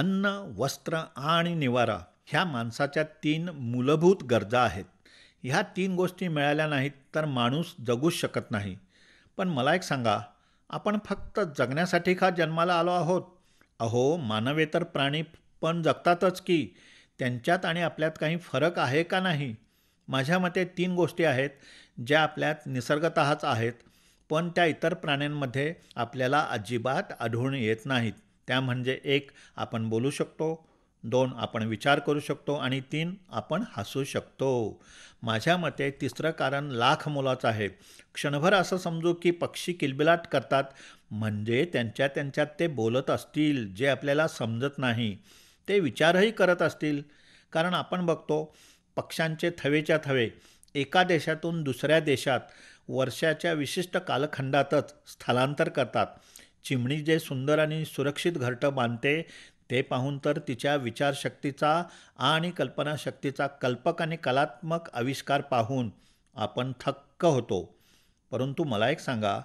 अन्न वस्त्र आणि निवारा ह्या माणसाच्या तीन मूलभूत गरजा आहेत ह्या तीन गोष्टी मिळाल्या नाहीत तर माणूस जगूच शकत नाही पण मला एक सांगा आपण फक्त जगण्यासाठी का जन्माला आलो आहोत अहो मानवेतर प्राणी पण जगतातच की त्यांच्यात आणि आपल्यात काही फरक आहे का नाही माझ्या मते तीन गोष्टी आहेत ज्या आपल्यात निसर्गतःच आहेत पण त्या इतर प्राण्यांमध्ये आपल्याला अजिबात आढळून येत नाहीत त्या म्हणजे एक आपण बोलू शकतो दोन आपण विचार करू शकतो आणि तीन आपण हसू शकतो माझ्या मते तिसरं कारण लाख मोलाचं आहे क्षणभर असं समजू की पक्षी किलबिलाट करतात म्हणजे त्यांच्या त्यांच्यात ते बोलत असतील जे आपल्याला समजत नाही ते विचारही करत असतील कारण आपण बघतो पक्ष्यांचे थवेच्या थवे एका देशातून दुसऱ्या देशात वर्षाच्या विशिष्ट कालखंडातच स्थलांतर करतात चिमणी जे सुंदर आणि सुरक्षित घरटं बांधते ते पाहून तर तिच्या विचारशक्तीचा आणि कल्पनाशक्तीचा कल्पक आणि कलात्मक आविष्कार पाहून आपण थक्क होतो परंतु मला एक सांगा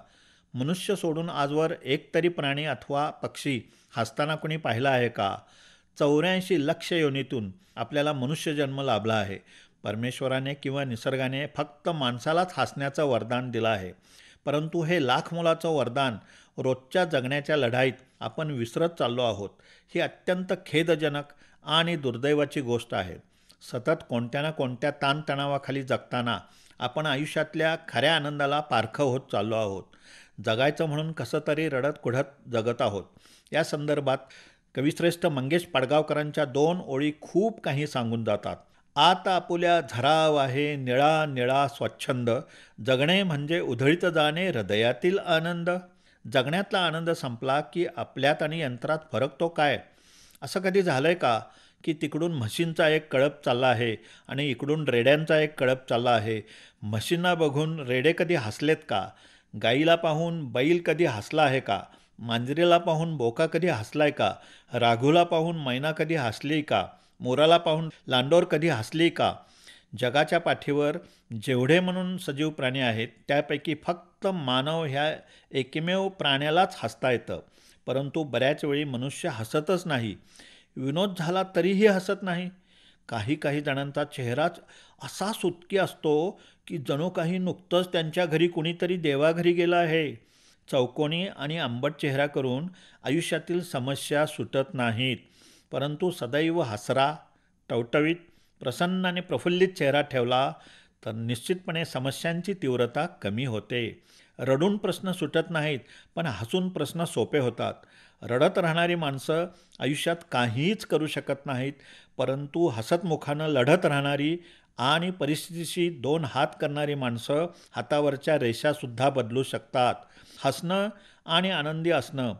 मनुष्य सोडून आजवर एक तरी प्राणी अथवा पक्षी हसताना कोणी पाहिला आहे का चौऱ्याऐंशी लक्ष योनीतून आपल्याला मनुष्य जन्म लाभला आहे परमेश्वराने किंवा निसर्गाने फक्त माणसालाच हसण्याचं वरदान दिलं आहे परंतु हे लाख मुलाचं वरदान रोजच्या जगण्याच्या लढाईत आपण विसरत चाललो आहोत ही अत्यंत खेदजनक आणि दुर्दैवाची गोष्ट आहे सतत कोणत्या ना कोणत्या ताणतणावाखाली जगताना आपण आयुष्यातल्या खऱ्या आनंदाला पारखं होत चाललो आहोत जगायचं म्हणून कसं तरी रडत कुढत जगत आहोत या संदर्भात कविश्रेष्ठ मंगेश पाडगावकरांच्या दोन ओळी खूप काही सांगून जातात आत आपुल्या झराव आहे निळा निळा स्वच्छंद जगणे म्हणजे उधळीत जाणे हृदयातील आनंद जगण्यातला आनंद संपला की आपल्यात आणि यंत्रात फरक तो काय असं कधी झालं आहे का की तिकडून म्हशींचा एक कळप चालला आहे आणि इकडून रेड्यांचा एक कळप चालला आहे म्हशींना बघून रेडे कधी हसलेत का गाईला पाहून बैल कधी हसला आहे का मांजरीला पाहून बोका कधी हसलाय का राघूला पाहून मैना कधी हसली का मोराला पाहून लांडोर कधी हसली का जगाच्या पाठीवर जेवढे म्हणून सजीव प्राणी आहेत त्यापैकी फक्त मानव ह्या एकमेव प्राण्यालाच हसता येतं परंतु बऱ्याच वेळी मनुष्य हसतच नाही विनोद झाला तरीही हसत नाही काही काही जणांचा चेहराच असा सुटकी असतो की जणू काही नुकतंच त्यांच्या घरी कुणीतरी देवाघरी गेलं आहे चौकोनी आणि आंबट चेहरा करून आयुष्यातील समस्या सुटत नाहीत परंतु सदैव हसरा टवटवीत प्रसन्न आणि प्रफुल्लित चेहरा ठेवला तर निश्चितपणे समस्यांची तीव्रता कमी होते रडून प्रश्न सुटत नाहीत पण हसून प्रश्न सोपे होतात रडत राहणारी माणसं आयुष्यात काहीच करू शकत नाहीत परंतु हसतमुखानं लढत राहणारी आणि परिस्थितीशी दोन हात करणारी माणसं हातावरच्या रेषासुद्धा बदलू शकतात हसणं आणि आनंदी असणं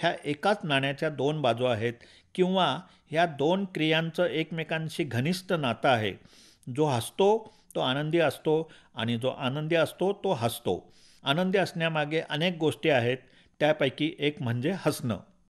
ह्या एकाच नाण्याच्या दोन बाजू आहेत किंवा ह्या दोन क्रियांचं एकमेकांशी घनिष्ठ नातं आहे जो हसतो तो आनंदी असतो आणि जो आनंदी असतो तो हसतो आनंदी असण्यामागे अनेक गोष्टी आहेत त्यापैकी एक म्हणजे हसणं